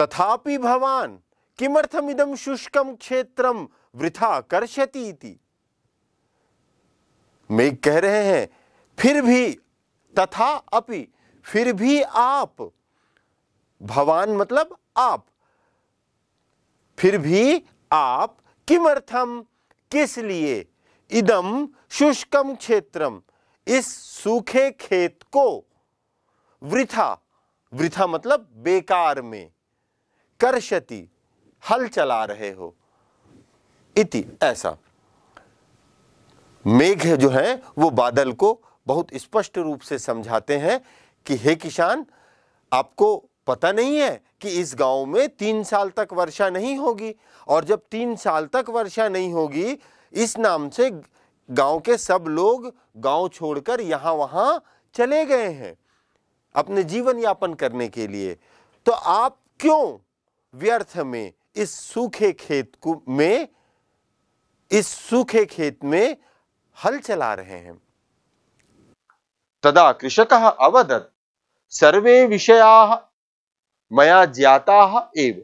तथापि भवान किमर्थम इदम शुष्कम क्षेत्रम वृथा कर्षति इति कह रहे हैं फिर भी तथा अपि फिर भी आप भवान मतलब आप फिर भी आप किमर्थम किस लिए इदम शुष्कम क्षेत्रम इस सूखे खेत को वृथा वृथा मतलब बेकार में करशति हल चला रहे हो इति ऐसा मेघ जो है वो बादल को बहुत स्पष्ट रूप से समझाते हैं कि हे किसान आपको पता नहीं है कि इस गांव में तीन साल तक वर्षा नहीं होगी और जब तीन साल तक वर्षा नहीं होगी इस नाम से गांव के सब लोग गांव छोड़कर यहां वहां चले गए हैं अपने जीवन यापन करने के लिए तो आप क्यों व्यर्थ में इस सूखे खेत को में इस सूखे खेत में हल चला रहे हैं तदा कृषक अवदत सर्वे विषया मया ज्ञाता एव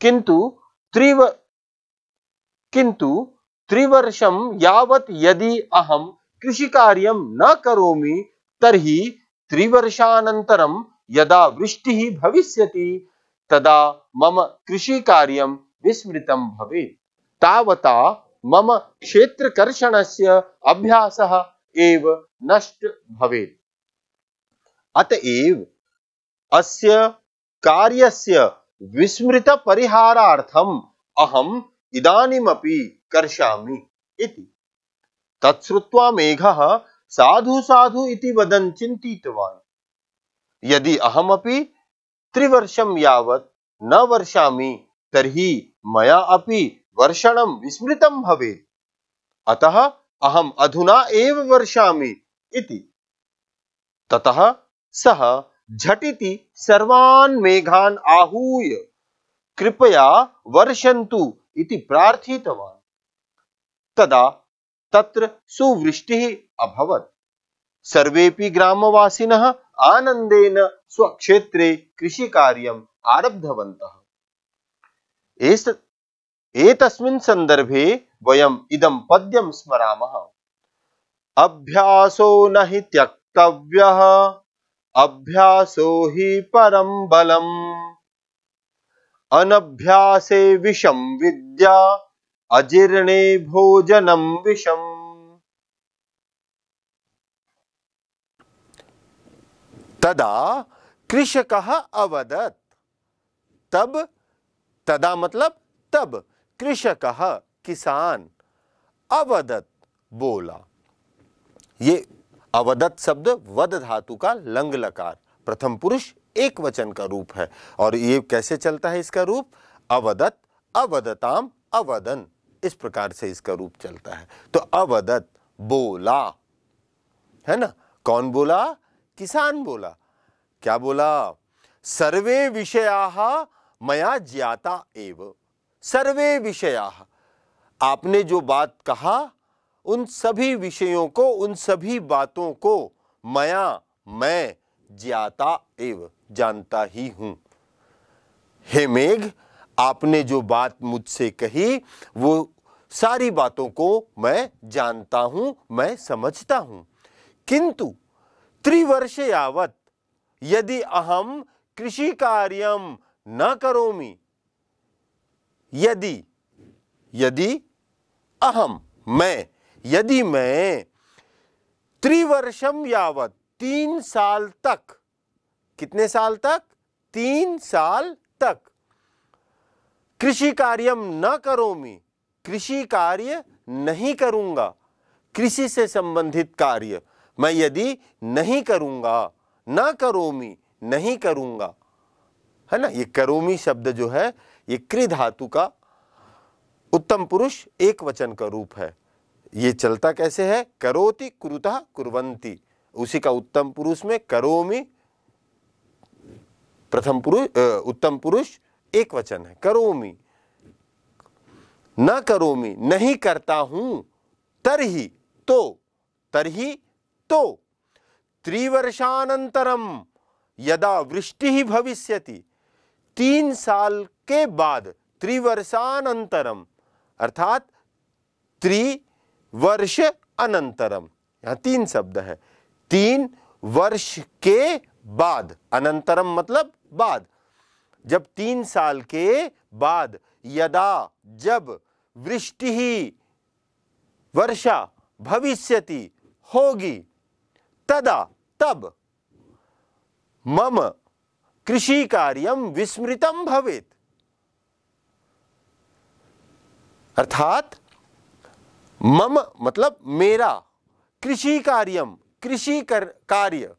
किंतु त्रिव किंतु त्रिवर्षम यावत यदि अहम कृषि कृषिकार्यं न करोमि तरी त्रिवर्षानन्तरं यदा वृष्टि भविष्यति तदा मम कृषि कार्य विस्मृत भवि तावता मम क्षेत्रकर्षण से अभ्यास एव नष्ट भवि अतएव अस्य कार्यस्य विस्मृत परिहाराथम अहम इदानीमपि कर्षा तत्वा मेघ साधु साधु वदन चिंतवा यदि अहमपि त्रिवर्षम यावत न वर्षामि तर्हि मया अपि वर्षणं विस्मृतं भवे अतः अहम अधुना एव वर्षामि इति ततः सः झटिति सर्वान् मेघान् आहूय कृपया वर्षन्तु इति प्रार्थितवान् तदा तत्र सुवृष्टिः अभवत् सर्वे ग्रामवासीन आनंदेन स्वक्षेत्रे कृषि कार्य आरब्धवत एतस्मिन् सन्दर्भे वयम् इदं पद्यं स्मरामः अभ्यासो न त्यक्तव्य अभ्यासो हि परम बलम अनभ्यासे विषम विद्या अजीर्णे भोजनम विषम तदा कृषक अवदत तब तदा मतलब तब कृषक किसान अवदत बोला ये अवदत शब्द वद धातु का लंग लकार प्रथम पुरुष एक वचन का रूप है और ये कैसे चलता है इसका रूप अवदत अवदताम अवदन इस प्रकार से इसका रूप चलता है तो अवदत बोला है ना कौन बोला किसान बोला क्या बोला सर्वे विषया मया ज्ञाता एव सर्वे विषया आपने जो बात कहा उन सभी विषयों को उन सभी बातों को मया मैं ज्ञाता एव जानता ही हूं हे मेघ आपने जो बात मुझसे कही वो सारी बातों को मैं जानता हूं मैं समझता हूं किंतु त्रिवर्ष यावत यदि अहम कृषि कार्य न करोमी यदि यदि अहम मैं यदि मैं त्रिवर्षम यावत तीन साल तक कितने साल तक तीन साल तक कृषि कार्यम न करोमी कृषि कार्य नहीं करूंगा कृषि से संबंधित कार्य मैं यदि नहीं करूंगा ना करोमी नहीं करूंगा है ना ये करोमी शब्द जो है ये क्री धातु का उत्तम पुरुष एक वचन का रूप है ये चलता कैसे है करोति कुरुता कुरवंती उसी का उत्तम पुरुष में करोमी प्रथम पुरुष उत्तम पुरुष एक वचन है करोमी न करोमी नहीं करता हूं तरही तो तरही तो त्रिवर्षानंतरम यदा वृष्टि ही भविष्य तीन साल के बाद त्रिवर्षानंतरम अर्थात त्रिवर्ष अनंतरम यहां तीन शब्द है तीन वर्ष के बाद अनंतरम मतलब बाद जब तीन साल के बाद यदा जब वृष्टि ही वर्षा भविष्यति होगी तदा तब मम कृषि कार्यम विस्मृतम भवेत अर्थात मम मतलब मेरा कृषि कार्यम कृषि कर कार्य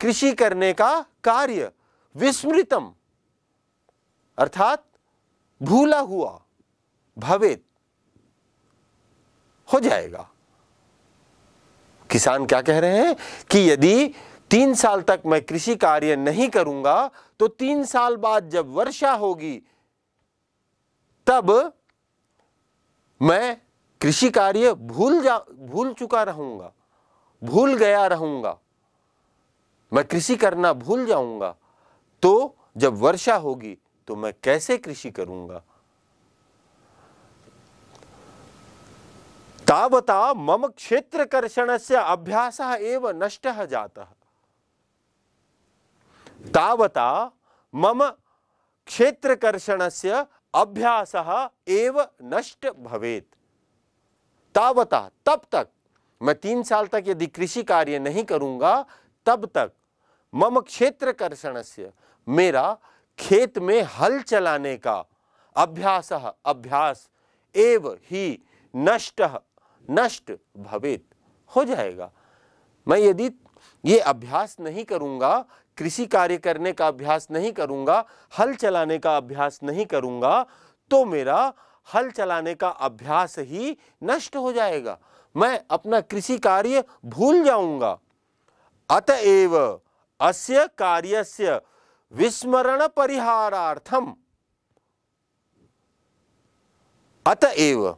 कृषि करने का कार्य विस्मृतम अर्थात भूला हुआ भवेत हो जाएगा किसान क्या कह रहे हैं कि यदि तीन साल तक मैं कृषि कार्य नहीं करूंगा तो तीन साल बाद जब वर्षा होगी तब मैं कृषि कार्य भूल जा भूल चुका रहूंगा भूल गया रहूंगा मैं कृषि करना भूल जाऊंगा तो जब वर्षा होगी तो मैं कैसे कृषि करूंगा तावता मम से अभ्यास एव नष्ट जाता तावता मम से अभ्यास एव नष्ट भवेत तावता तब तक मैं तीन साल तक यदि कृषि कार्य नहीं करूंगा तब तक मम क्षेत्रकर्षण से मेरा खेत में हल चलाने का अभ्यास अभ्यास एव ही नष्ट नष्ट भवेत हो जाएगा मैं यदि ये अभ्यास नहीं करूंगा कृषि कार्य करने का अभ्यास नहीं करूंगा हल चलाने का अभ्यास नहीं करूंगा तो मेरा हल चलाने का अभ्यास ही नष्ट हो जाएगा मैं अपना कृषि कार्य भूल जाऊंगा अतएव अस्य कार्यस्य विस्मरण परिहारार्थम अतएव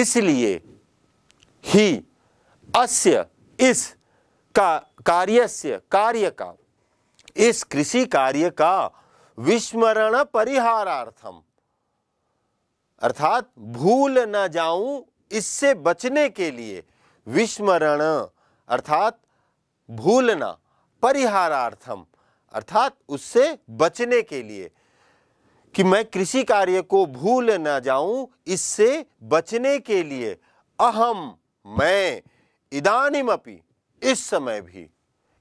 इसलिए ही अस्य इस का कार्यस्य कार्य का इस कृषि कार्य का विस्मरण परिहारार्थम अर्थात भूल न जाऊं इससे बचने के लिए विस्मरण अर्थात भूलना परिहारार्थम अर्थात उससे बचने के लिए कि मैं कृषि कार्य को भूल न जाऊं इससे बचने के लिए अहम मैं अपी इस समय भी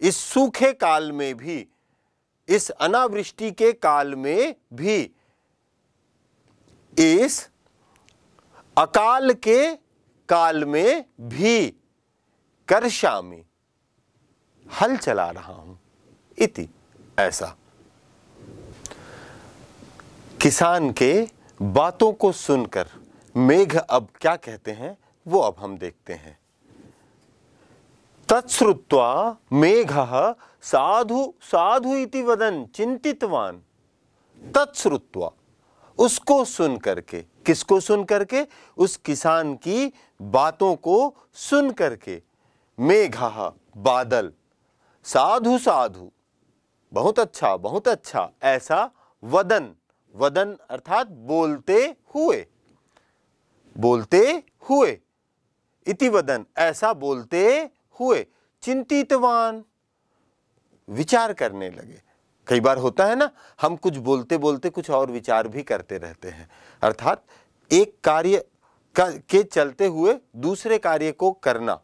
इस सूखे काल में भी इस अनावृष्टि के काल में भी इस अकाल के काल में भी श्यामी हल चला रहा हूं इति ऐसा किसान के बातों को सुनकर मेघ अब क्या कहते हैं वो अब हम देखते हैं तत्श्रुत्वा मेघ साधु साधु इति वदन चिंतितवान तत्श्रुत्वा उसको सुन करके किसको सुन करके उस किसान की बातों को सुन करके मेघ बादल साधु साधु बहुत अच्छा बहुत अच्छा ऐसा वदन वदन अर्थात बोलते हुए बोलते हुए इति वदन ऐसा बोलते हुए चिंतितवान विचार करने लगे कई बार होता है ना हम कुछ बोलते बोलते कुछ और विचार भी करते रहते हैं अर्थात एक कार्य का के चलते हुए दूसरे कार्य को करना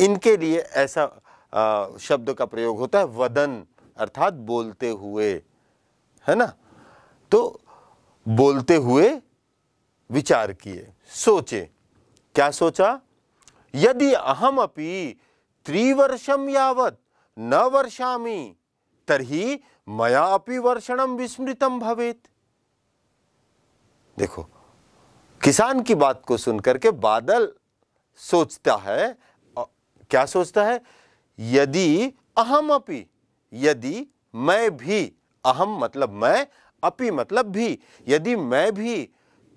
इनके लिए ऐसा आ, शब्द का प्रयोग होता है वदन अर्थात बोलते हुए है ना तो बोलते हुए विचार किए सोचे क्या सोचा यदि अहम अपनी त्रिवर्षम यावत न वर्षा तरी मया अपनी वर्षणम विस्मृतम भवेत देखो किसान की बात को सुनकर के बादल सोचता है क्या सोचता है यदि अहम अपी यदि मैं भी अहम मतलब मैं अपि मतलब भी यदि मैं भी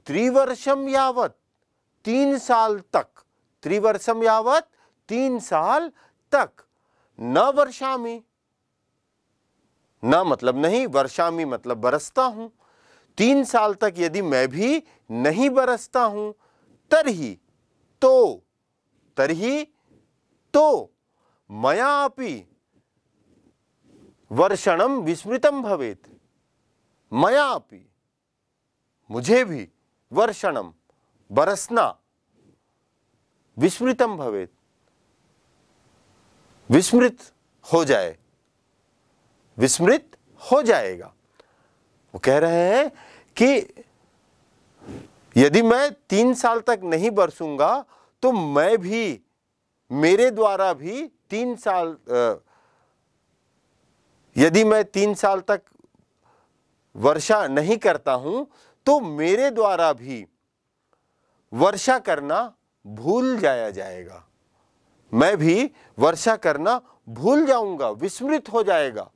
त्रिवर्षम यावत तीन साल तक त्रिवर्षम यावत तीन साल तक न वर्षामी न मतलब नहीं वर्षामी मतलब बरसता हूं तीन साल तक यदि मैं भी नहीं बरसता हूं तरही तो तरही तो मया अपि वर्षणम विस्मृतम भवेत मया अपी मुझे भी वर्षणम बरसना विस्मृतम भवेत विस्मृत हो जाए विस्मृत हो जाएगा वो कह रहे हैं कि यदि मैं तीन साल तक नहीं बरसूंगा तो मैं भी मेरे द्वारा भी तीन साल यदि मैं तीन साल तक वर्षा नहीं करता हूं तो मेरे द्वारा भी वर्षा करना भूल जाया जाएगा मैं भी वर्षा करना भूल जाऊंगा विस्मृत हो जाएगा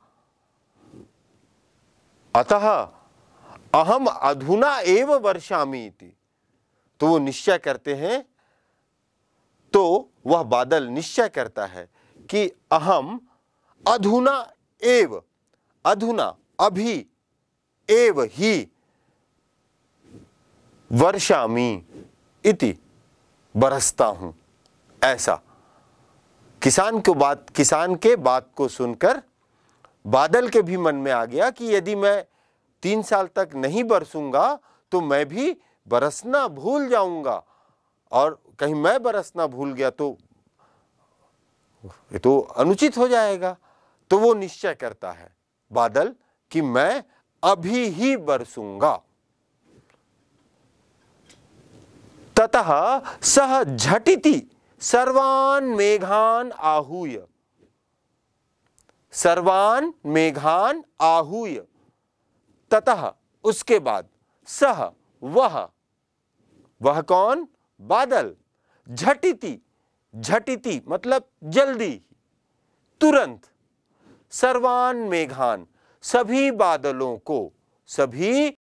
अतः अहम अधुना एव वर्षामी तो वो निश्चय करते हैं तो वह बादल निश्चय करता है कि अहम अधुना एव अधुना अभी एव ही वर्षामी इति बरसता हूं ऐसा किसान को बात किसान के बात को सुनकर बादल के भी मन में आ गया कि यदि मैं तीन साल तक नहीं बरसूंगा तो मैं भी बरसना भूल जाऊंगा और कहीं मैं बरसना भूल गया तो ये तो अनुचित हो जाएगा तो वो निश्चय करता है बादल कि मैं अभी ही बरसूंगा ततः सह झटिति सर्वान मेघान आहूय सर्वान मेघान आहूय ततः उसके बाद सह वह वह कौन बादल झटिति झटिति मतलब जल्दी तुरंत सर्वान मेघान सभी बादलों को सभी